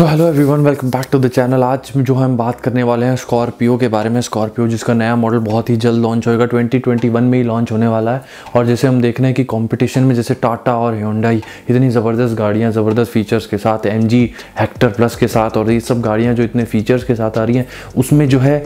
तो hello everyone welcome back to the channel आज जो हम बात करने वाले हैं स्कॉर्पियो के बारे में स्कॉर्पियो जिसका नया मॉडल बहुत ही जल्द लॉन्च होएगा 2021 में ही लॉन्च होने वाला है और जैसे हम देख रहे हैं कि कंपटीशन में जैसे टाटा और ह्योंडाई इतनी ज़बरदस्त गाड़ियाँ ज़बरदस्त फीचर्स के साथ एम जी हेक्टर प्लस के साथ और ये सब गाड़ियाँ जो इतने फीचर्स के साथ आ रही हैं उसमें जो है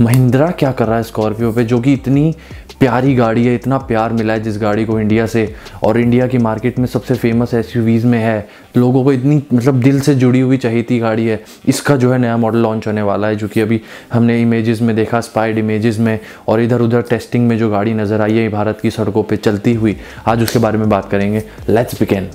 महिंद्रा क्या कर रहा है स्कॉर्पियो पे जो कि इतनी प्यारी गाड़ी है इतना प्यार मिला है जिस गाड़ी को इंडिया से और इंडिया की मार्केट में सबसे फेमस एस में है लोगों को इतनी मतलब दिल से जुड़ी हुई चहेती गाड़ी है इसका जो है नया मॉडल लॉन्च होने वाला है जो कि अभी हमने इमेजेस में देखा स्पाइड इमेजेस में और इधर उधर टेस्टिंग में जो गाड़ी नज़र आई है भारत की सड़कों पर चलती हुई आज उसके बारे में बात करेंगे लेट्स बिकेन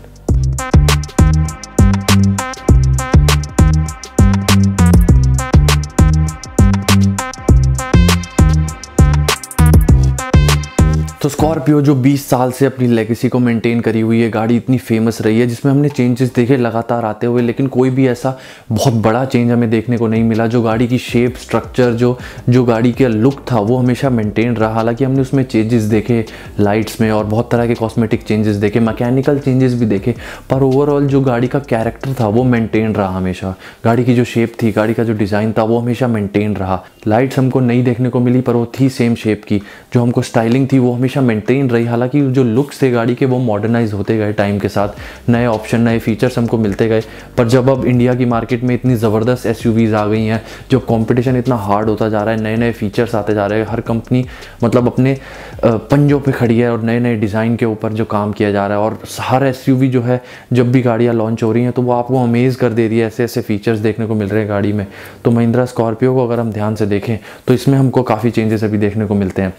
तो स्कॉर्पियो जो 20 साल से अपनी लेगेसी को मेंटेन करी हुई है गाड़ी इतनी फेमस रही है जिसमें हमने चेंजेस देखे लगातार आते हुए लेकिन कोई भी ऐसा बहुत बड़ा चेंज हमें देखने को नहीं मिला जो गाड़ी की शेप स्ट्रक्चर जो जो गाड़ी का लुक था वो हमेशा मेंटेन रहा हालांकि हमने उसमें चेंजेस देखे लाइट्स में और बहुत तरह के कॉस्मेटिक चेंजेस देखे मैकेनिकल चेंजेस भी देखे पर ओवरऑल जो गाड़ी का कैरेक्टर था वो मेनटेन रहा हमेशा गाड़ी की जो शेप थी गाड़ी का जो डिज़ाइन था वो हमेशा मेनटेन रहा लाइट्स हमको नहीं देखने को मिली पर वो थी सेम शेप की जो हमको स्टाइलिंग थी वो हमेशा हमेशा मेंटेन रही हालांकि जो लुक्स थे गाड़ी के वो मॉडर्नाइज होते गए टाइम के साथ नए ऑप्शन नए फीचर्स हमको मिलते गए पर जब अब इंडिया की मार्केट में इतनी ज़बरदस्त एस आ गई हैं जो कॉम्पिटिशन इतना हार्ड होता जा रहा है नए नए फीचर्स आते जा रहे हैं हर कंपनी मतलब अपने पंजों पर खड़ी है और नए नए डिज़ाइन के ऊपर जो काम किया जा रहा है और हर एस जो है जब भी गाड़ियाँ लॉन्च हो रही हैं तो वो आपको अमेज़ कर दे रही है ऐसे ऐसे फीचर्स देखने को मिल रहे हैं गाड़ी में तो महिंद्रा स्कॉर्पियो को अगर हम ध्यान से देखें तो इसमें हमको काफ़ी चेंजेस अभी देखने को मिलते हैं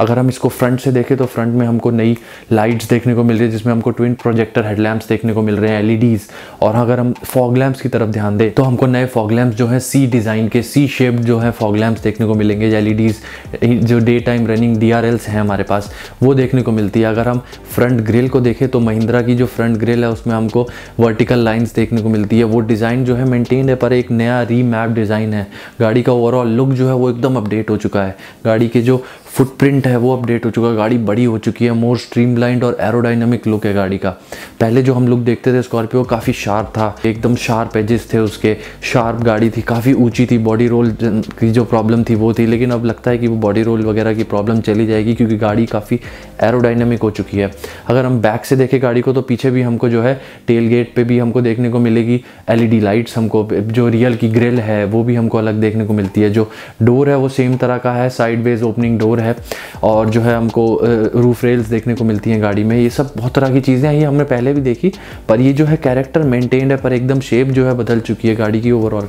अगर हम इसको फ्रंट से देखें तो फ्रंट में हमको नई लाइट्स देखने को मिल रही है जिसमें हमको ट्विन प्रोजेक्टर हेडलैम्प्स देखने को मिल रहे हैं एलईडीज e और अगर हम फॉग लैम्प्स की तरफ ध्यान दें तो हमको नए फॉग लैम्प्स जो है सी डिज़ाइन के सी शेप्ड जो है फॉग लैम्प्स देखने को मिलेंगे एलईडीज e जो daytime running D R हैं हमारे पास वो देखने को मिलती है अगर हम फ्रंट ग्रिल को देखें तो महिंद्रा की जो फ्रंट ग्रिल है उसमें हमको वर्टिकल लाइन्स देखने को मिलती है वो डिज़ाइन जो है मेनटेन है पर एक नया रीमैप डिज़ाइन है गाड़ी का ओवरऑल लुक जो है वो एकदम अपडेट हो चुका है गाड़ी के जो फुटप्रिंट है वो अपडेट हो चुका है गाड़ी बड़ी हो चुकी है मोर स्ट्रीमलाइंड और एरोडाइनमिक लुक है गाड़ी का पहले जो हम लोग देखते थे स्कॉर्पियो काफ़ी शार्प था एकदम शार्प एजेस थे उसके शार्प गाड़ी थी काफ़ी ऊंची थी बॉडी रोल की जो प्रॉब्लम थी वो थी लेकिन अब लगता है कि वो बॉडी रोल वगैरह की प्रॉब्लम चली जाएगी क्योंकि गाड़ी काफ़ी एरोडाइनमिक हो चुकी है अगर हम बैक से देखें गाड़ी को तो पीछे भी हमको जो है टेल गेट पर भी हमको देखने को मिलेगी एल लाइट्स हमको जो रियल की ग्रिल है वो भी हमको अलग देखने को मिलती है जो डोर है वो सेम तरह का है साइड ओपनिंग डोर है और जो है हमको रूफ रेल्स देखने को मिलती हैं गाड़ी में ये सब बहुत तरह की चीज़ें हैं ये हमने पहले भी देखी पर ये जो है कैरेक्टर मेंटेन्ड है पर एकदम शेप जो है बदल चुकी है गाड़ी की ओवरऑल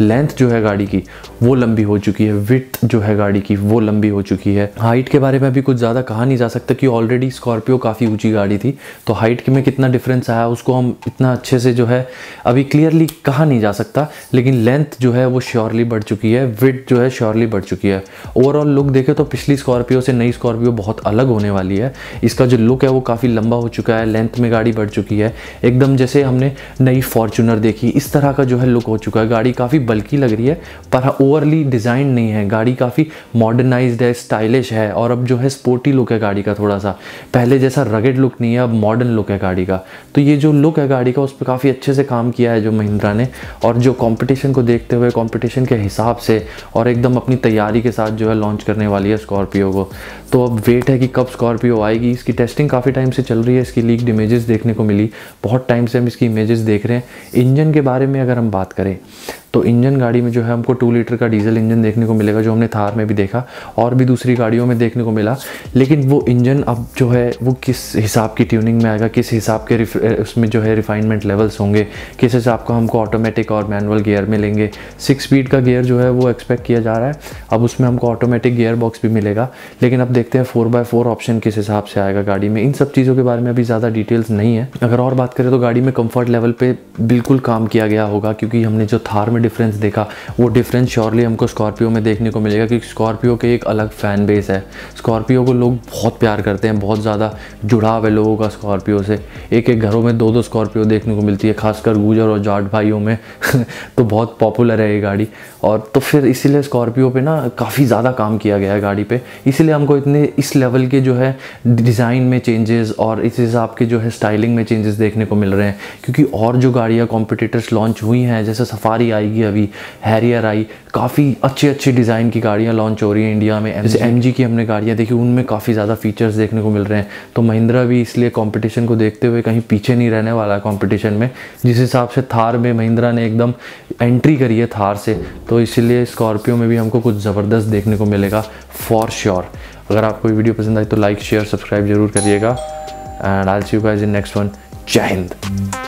लेंथ जो है गाड़ी की वो लंबी हो चुकी है विथ जो है गाड़ी की वो लंबी हो चुकी है हाइट के बारे में भी कुछ ज़्यादा कहा नहीं जा सकता कि ऑलरेडी स्कॉर्पियो काफ़ी ऊंची गाड़ी थी तो हाइट में कितना डिफरेंस आया उसको हम इतना अच्छे से जो है अभी क्लियरली कहा नहीं जा सकता लेकिन लेंथ जो है वो श्योरली बढ़ चुकी है विथ जो है श्योरली बढ़ चुकी है ओवरऑल लुक देखे तो पिछले पिछली स्कॉर्पियो से नई स्कॉर्पियो बहुत अलग होने वाली है इसका जो लुक है वो काफ़ी लंबा हो चुका है लेंथ में गाड़ी बढ़ चुकी है एकदम जैसे हमने नई फॉर्चूनर देखी इस तरह का जो है लुक हो चुका है गाड़ी काफ़ी बल्कि लग रही है पर ओवरली हाँ, डिज़ाइन नहीं है गाड़ी काफ़ी मॉडर्नाइज है स्टाइलिश है और अब जो है स्पोर्टी लुक है गाड़ी का थोड़ा सा पहले जैसा रगेड लुक नहीं है अब मॉडर्न लुक है गाड़ी का तो ये जो लुक है गाड़ी का उस पर काफ़ी अच्छे से काम किया है जो महिंद्रा ने और जो कॉम्पिटिशन को देखते हुए कॉम्पिटिशन के हिसाब से और एकदम अपनी तैयारी के साथ जो है लॉन्च करने वाली है स्कॉर्पियो स्कॉर्पियो को तो अब वेट है कि कब स्कॉर्पियो आएगी इसकी टेस्टिंग काफ़ी टाइम से चल रही है इसकी लीक्ड इमेजेस देखने को मिली बहुत टाइम से हम इसकी इमेजेस देख रहे हैं इंजन के बारे में अगर हम बात करें तो इंजन गाड़ी में जो है हमको टू लीटर का डीजल इंजन देखने को मिलेगा जो हमने थार में भी देखा और भी दूसरी गाड़ियों में देखने को मिला लेकिन वो इंजन अब जो है वो किस हिसाब की ट्यूनिंग में आएगा किस हिसाब के उसमें जो है रिफाइनमेंट लेवल्स होंगे किस हिसाब का हमको ऑटोमेटिक और मैनुअल गियर मिलेंगे सिक्स स्पीड का गियर जो है वो एक्सपेक्ट किया जा रहा है अब उसमें हमको ऑटोमेटिक गियर बॉक्स भी मिलेगा लेकिन अब देखते हैं फोर बाय फोर ऑप्शन किस हिसाब से आएगा गाड़ी में इन सब चीज़ों के बारे में अभी ज़्यादा डिटेल्स नहीं है अगर और बात करें तो गाड़ी में कम्फर्ट लेवल पर बिल्कुल काम किया गया होगा क्योंकि हमने जो थार में में डिफरेंस देखा वो डिफरेंस श्योरली हमको स्कॉर्पियो में देखने को मिलेगा क्योंकि स्कॉर्पियो के एक अलग फ़ैन बेस है स्कॉर्पियो को लोग बहुत प्यार करते हैं बहुत ज़्यादा जुड़ाव है लोगों का स्कॉर्पियो से एक एक घरों में दो दो स्कॉर्पियो देखने को मिलती है खासकर गुजर और जाट भाइयों में तो बहुत पॉपुलर है ये गाड़ी और तो फिर इसीलिए स्कॉर्पियो पे ना काफ़ी ज़्यादा काम किया गया है गाड़ी पे इसीलिए हमको इतने इस लेवल के जो है डिज़ाइन में चेंजेस और इस हिसाब के जो है स्टाइलिंग में चेंजेस देखने को मिल रहे हैं क्योंकि और जो गाड़ियाँ कॉम्पिटिटर्स लॉन्च हुई हैं जैसे सफारी आई आएगी अभी हैरियर आई काफ़ी अच्छे अच्छे डिज़ाइन की गाड़ियाँ लॉन्च हो रही हैं इंडिया में जैसे एम की हमने गाड़ियाँ देखी उनमें काफ़ी ज़्यादा फीचर्स देखने को मिल रहे हैं तो महिंद्रा भी इसलिए कॉम्पिटिशन को देखते हुए कहीं पीछे नहीं रहने वाला है कॉम्पिटिशन में जिस हिसाब से थार में महिंद्रा ने एकदम एंट्री करी है थार से तो इसीलिए स्कॉर्पियो में भी हमको कुछ ज़बरदस्त देखने को मिलेगा फॉर श्योर अगर आपको वीडियो पसंद आई तो लाइक शेयर सब्सक्राइब जरूर करिएगा and I see you guys in next one जय हिंद